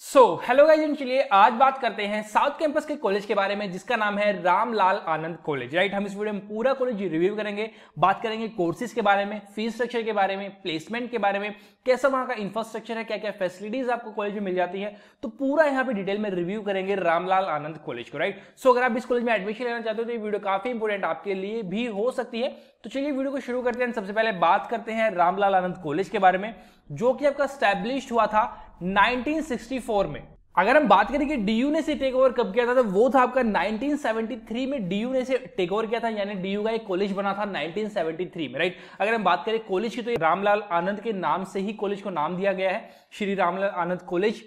so hello गाइजन चलिए आज बात करते हैं साउथ कैंपस के कॉलेज के बारे में जिसका नाम है रामलाल आनंद कॉलेज राइट हम इस वीडियो में पूरा कॉलेज रिव्यू करेंगे बात करेंगे कोर्सेज के बारे में फीस स्ट्रक्चर के बारे में प्लेसमेंट के बारे में कैसा वहां का इंफ्रास्ट्रक्चर है क्या क्या फैसिलिटीज आपको कॉलेज में मिल जाती है तो पूरा यहाँ पे डिटेल में रिव्यू करेंगे रामलाल आनंद कॉलेज को राइट सो अगर आप इस कॉलेज में एडमिशन लेना चाहते हो तो ये वीडियो काफी इंपोर्टेंट आपके लिए भी हो सकती है तो चलिए वीडियो को शुरू करते हैं सबसे पहले बात करते हैं रामलाल आनंद कॉलेज के बारे में जो कि आपका स्टैब्लिश हुआ था 1964 में अगर हम बात करें कि डीयू ने से टेक ओवर कब किया था तो वो था आपका 1973 में डीयू ने से टेक ओवर किया था यानी डीयू का एक कॉलेज बना था 1973 में राइट अगर हम बात करें कॉलेज की तो रामलाल आनंद के नाम से ही कॉलेज को नाम दिया गया है Shri Ramlal Anand college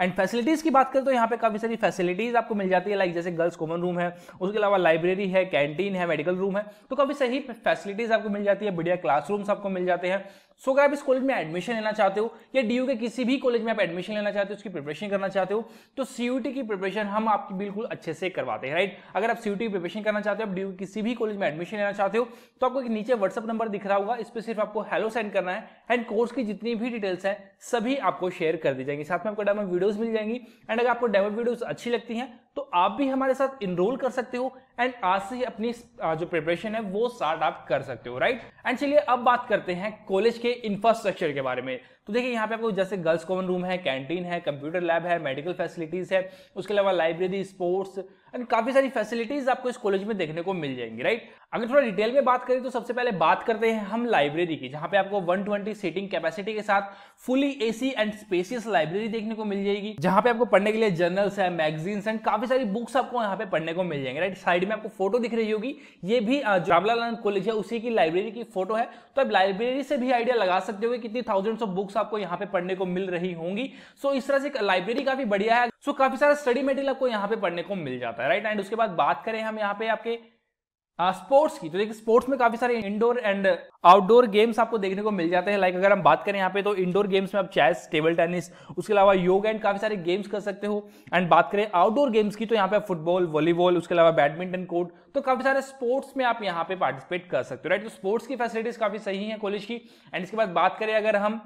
and facilities की बात करें तो यहाँ पे काफ़ी सारी फैसिलिटीज़ आपको मिल जाती है लाइक जैसे गर्ल्स कॉमन रूम है उसके अलावा लाइब्रेरी है कैंटीन है मेडिकल रूम है तो काफ़ी सही फैसिलिटीज़ आपको मिल जाती है बढ़िया क्लासरूम्स आपको मिल जाते हैं सो अगर आप इस कॉलेज में एडमिशन लेना चाहते हो या डी के किसी भी कॉलेज में आप एडमिशन लेना चाहते हो उसकी प्रिपरेशन करना चाहते हो तो सी की प्रिपरेशन हम आपकी बिल्कुल अच्छे से करवाते हैं राइट अगर आप सी की प्रिपरेशन करना चाहते हो आप डी किसी भी कॉलेज में एडमिशन लेना चाहते हो तो आपको नीचे व्हाट्सअप नंबर दिख रहा होगा इस पर सिर्फ आपको हेलो सेंड करना है एंड कोर्स की जितनी भी डिटेल्स हैं सभी आपको शेयर कर दी जाएंगे साथ में आपको डाउन वीडियो वीडियोस मिल जाएंगी एंड अगर आपको डेमो वीडियोस अच्छी लगती हैं तो आप भी हमारे साथ इनरोल कर सकते हो एंड आज से ही अपनी जो प्रिपरेशन है वो स्टार्ट आप कर सकते हो राइट एंड चलिए अब बात करते हैं कॉलेज के इंफ्रास्ट्रक्चर के बारे में तो देखिए यहाँ पे आपको जैसे गर्ल्स कॉमन रूम है कैंटीन है कंप्यूटर लैब है मेडिकल फैसिलिटीज है उसके अलावा लाइब्रेरी स्पोर्ट्स एंड काफी सारी फैसिलिटीज आपको इस कॉलेज में देखने को मिल जाएंगी राइट अगर थोड़ा डिटेल में बात करें तो सबसे पहले बात करते हैं हम लाइब्रेरी की जहां पे आपको 120 सीटिंग कैपेसिटी के साथ fully AC and spacious library देखने को मिल जाएगी जहां पे आपको पढ़ने के लिए जर्नल्स है मैगजीन्स एंड काफी सारी बुक्स आपको यहाँ पे पढ़ने को मिल जाएंगे राइट साइड में आपको फोटो दिख रही होगी ये भी जवाहरलाल कॉलेज है उसी की लाइब्रेरी की फोटो है तो आप लाइब्रेरी से भी आइडिया लगा सकते हो कितनी थाउजेंड्स ऑफ बुक्स आपको यहाँ पे पढ़ने को मिल रही होंगी सो इस तरह से लाइब्रेरी काफी बढ़िया है सो so, काफी सारा स्टडी मेटेरियल आपको यहाँ पे पढ़ने को मिल जाता है राइट एंड उसके बाद बात करें हम यहाँ पे आपके स्पोर्ट्स की तो देखिए स्पोर्ट्स में काफी सारे इंडोर एंड आउटडोर गेम्स आपको देखने को मिल जाते हैं लाइक अगर हम बात करें यहाँ पे तो इंडोर गेम्स में आप चेस टेबल टेनिस उसके अलावा योग एंड काफी सारे गेम्स कर सकते हो एंड बात करें आउटडोर गेम्स की तो यहाँ पे फुटबॉल वॉलीबॉल उसके अलावा बैडमिंटन कोर्ट तो काफी सारे स्पोर्ट्स में आप यहाँ पे पार्टिसिपेट कर सकते हो राइट तो स्पोर्ट्स की फैसिलिटीज काफी सही है कॉलेज की एंड इसके बाद बात करें अगर हम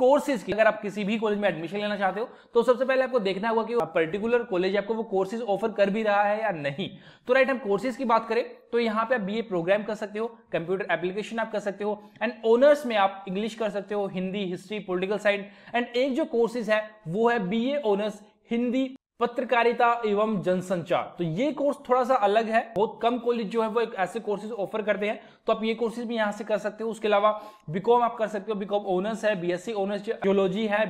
कोर्सेज की अगर आप किसी भी कॉलेज में एडमिशन लेना चाहते हो तो सबसे पहले आपको देखना होगा कि पर्टिकुलर कॉलेज आपको वो कोर्सेज ऑफर कर भी रहा है या नहीं तो राइट हम कोर्सेज की बात करें तो यहाँ पे आप बीए प्रोग्राम कर सकते हो कंप्यूटर एप्लीकेशन आप कर सकते हो एंड ऑनर्स में आप इंग्लिश कर सकते हो Hindi history political science and एक जो कोर्सेज है वो है बी ऑनर्स हिंदी पत्रकारिता एवं जनसंचार तो ये कोर्स थोड़ा सा अलग है बहुत कम कॉलेज जो है वो एक ऐसे कोर्सेज ऑफर करते हैं तो आप ये कोर्सेज भी यहाँ से कर सकते हो उसके अलावा बीकॉम आप कर सकते हो बीकॉम ओनर्स है बीएससी ओनर्स जियोलॉजी है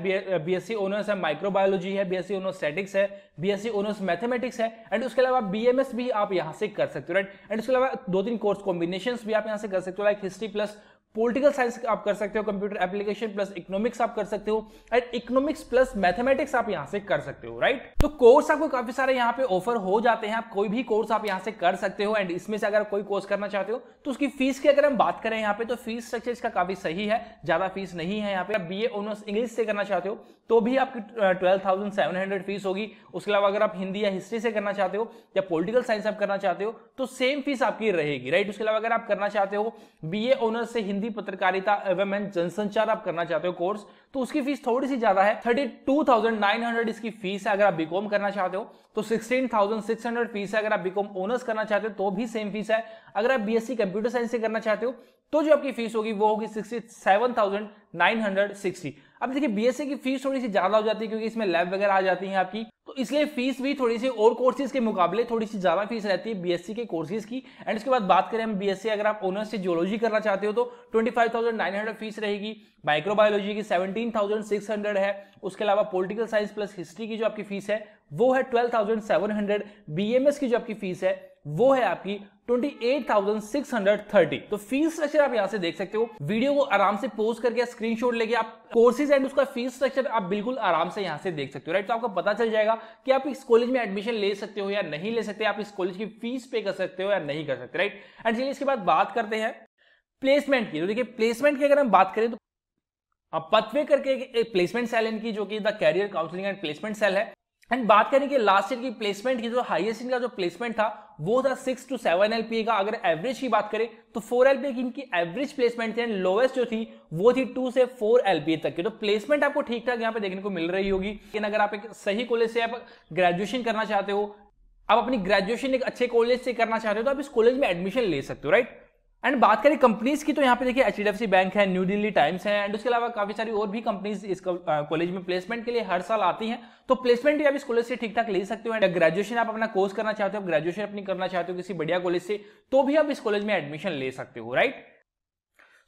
बीएससी ओनर्स है माइक्रोबायोलॉजी है बीएससी ओनर्स स्टेटिक्स है बीएससी ओनर्स मैथमेटिक्स है एंड उसके अलावा बीएमएस भी आप यहाँ से कर सकते हो राइट एंड उसके अलावा दो तीन कोर्स कॉम्बिनेशन भी आप यहाँ से कर सकते हो like history plus political science आप कर सकते हो कंप्यूटर एप्लीकेशन प्लस इकोनॉमिक्स आप कर सकते हो एंड इकोनॉमिक्स प्लस मैथमेटिक्स आप यहां से कर सकते हो राइट तो कोर्स आपको काफी सारे यहाँ पे ऑफर हो जाते हैं आप कोई भी कोर्स आप यहां से कर सकते हो एंड इसमें से अगर कोई कोर्स करना चाहते हो तो उसकी फीस की अगर हम बात करें यहाँ पे तो फीस स्ट्रक्चर इसका काफी सही है ज्यादा फीस नहीं है यहाँ पे आप बी एनर्स ऑनर्स इंग्लिश से करना चाहते हो तो भी आपकी twelve thousand seven hundred fees होगी उसके अलावा अगर आप हिंदी या हिस्ट्री से करना चाहते हो या पोलिटिकल साइंस आप करना चाहते हो तो सेम फीस आपकी रहेगी राइट उसके अलावा अगर आप करना चाहते हो बी एनर्स ऑनर्स से हिंदी हिंदी पत्रकारिता एवं जनसंचार आप करना चाहते हो कोर्स तो उसकी फीस थोड़ी सी ज्यादा है thirty two thousand nine hundred इसकी फीस है अगर आप बीकॉम करना चाहते हो तो sixteen thousand six hundred fees है अगर आप बीकॉम ओनर्स करना चाहते हो तो भी सेम फीस है अगर आप बीएससी कंप्यूटर साइंस से करना चाहते हो तो जो आपकी फीस होगी वो होगी sixty seven thousand nine hundred sixty अब देखिए बीएससी की फीस थोड़ी सी ज्यादा हो जाती है क्योंकि इसमें लैब वगैरह आ जाती है आपकी तो इसलिए फीस भी थोड़ी सी और कोर्सेज के मुकाबले थोड़ी सी ज्यादा फीस रहती है बीएससी के कोर्सेज की एंड उसके बाद बात करें हम बीएससी अगर आप ऑनर्स से जियोलॉजी करना चाहते हो तो 25,900 फीस रहेगी माइक्रोबायोलॉजी की 17,600 है उसके अलावा पोलिटिकल साइंस प्लस हिस्ट्री की जो आपकी फीस है वो है एम बीएमएस की जो आपकी फीस है वो है आपकी twenty eight thousand six hundred thirty तो फीस स्ट्रक्चर आप यहां से देख सकते हो वीडियो को आराम से पोज करके स्क्रीनशॉट लेके आप कोर्सेज एंड उसका फीस स्ट्रक्चर आप बिल्कुल आराम से यहां से देख सकते हो राइट तो आपको पता चल जाएगा कि आप इस कॉलेज में एडमिशन ले सकते हो या नहीं ले सकते आप इस कॉलेज की फीस पे कर सकते हो या नहीं कर सकते राइट एंड चलिए इसके बाद बात करते हैं प्लेसमेंट की तो देखिए प्लेसमेंट की अगर हम बात करें तो पथवे करके एक प्लेसमेंट सेल इनकी जो कि the career counselling and placement cell है एंड बात करें कि लास्ट ईयर की प्लेसमेंट की जो हाईएस्ट इनका जो प्लेसमेंट था वो था सिक्स टू सेवन एलपीए का अगर एवरेज की बात करें तो फोर एलपीए की इनकी एवरेज प्लेसमेंट थी एंड लोवेस्ट जो थी वो थी टू से फोर एलपीए तक की तो प्लेसमेंट आपको ठीक ठाक यहाँ पे देखने को मिल रही होगी लेकिन अगर आप एक सही कॉलेज से आप ग्रेजुएशन करना चाहते हो आप अपनी ग्रेजुएशन एक अच्छे कॉलेज से करना चाहते हो तो आप इस कॉलेज में एडमिशन ले सकते हो राइट एंड बात करें कंपनीज की तो यहाँ पे देखिए एच बैंक है न्यू दिल्ली टाइम्स है एंड उसके अलावा काफी सारी और भी कंपनीज इस कॉलेज में प्लेसमेंट के लिए हर साल आती हैं तो प्लेसमेंट भी आप इस कॉलेज से ठीक ठाक ले सकते हो एंड ग्रेजुएशन आप अपना कोर्स करना चाहते हो ग्रेजुएशन अपनी करना चाहते हो किसी बढ़िया कॉलेज से तो भी आप इस कॉलेज में एडमिशन ले सकते हो राइट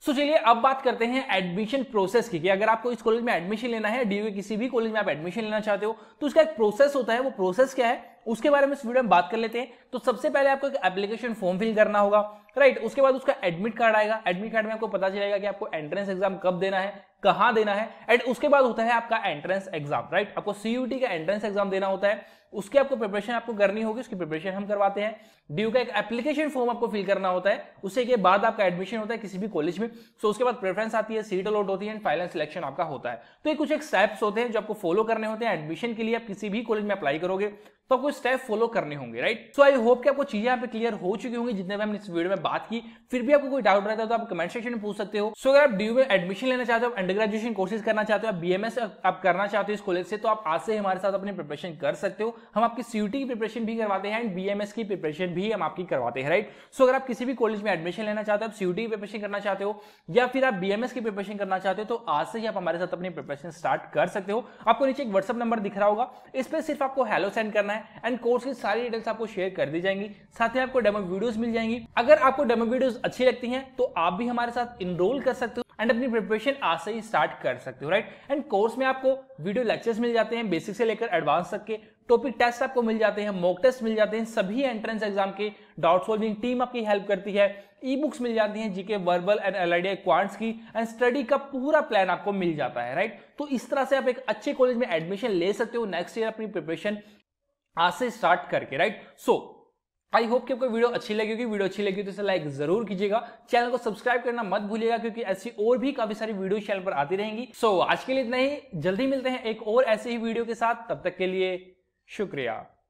सो so, चलिए अब बात करते हैं एडमिशन प्रोसेस की कि अगर आपको इस कॉलेज में एडमिशन लेना है डी किसी भी कॉलेज में आप एडमिशन लेना चाहते हो तो उसका एक प्रोसेस होता है वो प्रोसेस क्या है उसके बारे में इस वीडियो में बात कर लेते हैं तो सबसे पहले आपको एक एप्लीकेशन फॉर्म फिल करना होगा राइट उसके बाद उसका एडमिट कार्ड आएगा एडमिट कार्ड में आपको पता चलेगा कि आपको एंट्रेंस एग्जाम कब देना है कहाँ देना है एंड उसके बाद होता है आपका एंट्रेंस एग्जाम राइट आपको सीयूटी का एंट्रेंस एग्जाम देना होता है उसके आपको प्रिपरेशन आपको करनी होगी उसकी प्रिपरेशन हम करवाते हैं ड्यू का एक एप्लीकेशन फॉर्म आपको फिल करना होता है उसी के बाद आपका एडमिशन होता है किसी भी कॉलेज में सो उसके बाद प्रेफरेंस आती है सीट अलॉट होती है एंड फाइनल सिलेक्शन आपका होता है तो ये कुछ एक स्टेप्स होते हैं जो आपको फॉलो करने होते हैं एडमिशन के लिए आप किसी भी कॉलेज में अप्लाई करोगे तो आपको स्टेप फॉलो करने होंगे राइट सो आई होप कि आपको चीजें यहाँ पे क्लियर हो चुकी होंगी जितने भी हमने इस वीडियो में बात की फिर भी आपको कोई डाउट रहता है तो आप कमेंट सेक्शन में पूछ सकते हो सो so, अगर आप डी में एडमिशन लेना चाहते हो अंडर ग्रेजुएशन कोर्सेज करना चाहते हो आप बीएमएस आप करना चाहते हो इस कॉलेज से तो आप आज से हमारे साथ अपनी प्रिपरेशन कर सकते हो हम आपकी सीयूटी की प्रिपरेशन भी करवाते हैं एंड बीएमएस की प्रिपरेशन भी हम आपकी करवाते हैं राइट सो अगर आप किसी भी कॉलेज में एडमिशन लेना चाहते हो आप सीयूटी की प्रिपरेशन करना चाहते हो या फिर आप बीएमएस की प्रिपरेशन करना चाहते हो तो आज से ही आप हमारे साथ अपनी प्रिपरेशन स्टार्ट कर सकते हो आपको नीचे एक व्हाट्सअप नंबर दिख रहा होगा इस पर सिर्फ आपको हेलो सेंड करना है एंड कोर्स की सारी डिटेल्स आपको शेयर कर दी जाएंगी साथ ही आपको डेमो वीडियोस मिल जाएंगी अगर आपको डेमो वीडियोस अच्छी लगती हैं तो आप भी हमारे साथ इनरोल कर सकते हो एंड अपनी प्रिपरेशन आज से ही स्टार्ट कर सकते हो राइट एंड कोर्स में आपको वीडियो लेक्चर्स मिल जाते हैं बेसिक से लेकर एडवांस तक के टॉपिक टेस्ट आपको मिल जाते हैं मॉक टेस्ट मिल जाते हैं सभी एंट्रेंस एग्जाम के डाउट सॉल्विंग टीम आपकी हेल्प करती है ई बुक्स मिल जाती हैं GK verbal and L I quants की एंड स्टडी का पूरा प्लान आपको मिल जाता है राइट तो इस तरह से आप एक अच्छे कॉलेज में एडमिशन ले सकते हो नेक्स्ट ईयर अपनी प्रिपरेशन आज से स्टार्ट करके राइट सो आई होप कि आपको वीडियो अच्छी लगी होगी वीडियो अच्छी लगी तो इसे लाइक जरूर कीजिएगा चैनल को सब्सक्राइब करना मत भूलिएगा क्योंकि ऐसी और भी काफी सारी वीडियो चैनल पर आती रहेंगी सो so, आज के लिए इतना ही जल्दी मिलते हैं एक और ऐसे ही वीडियो के साथ तब तक के लिए शुक्रिया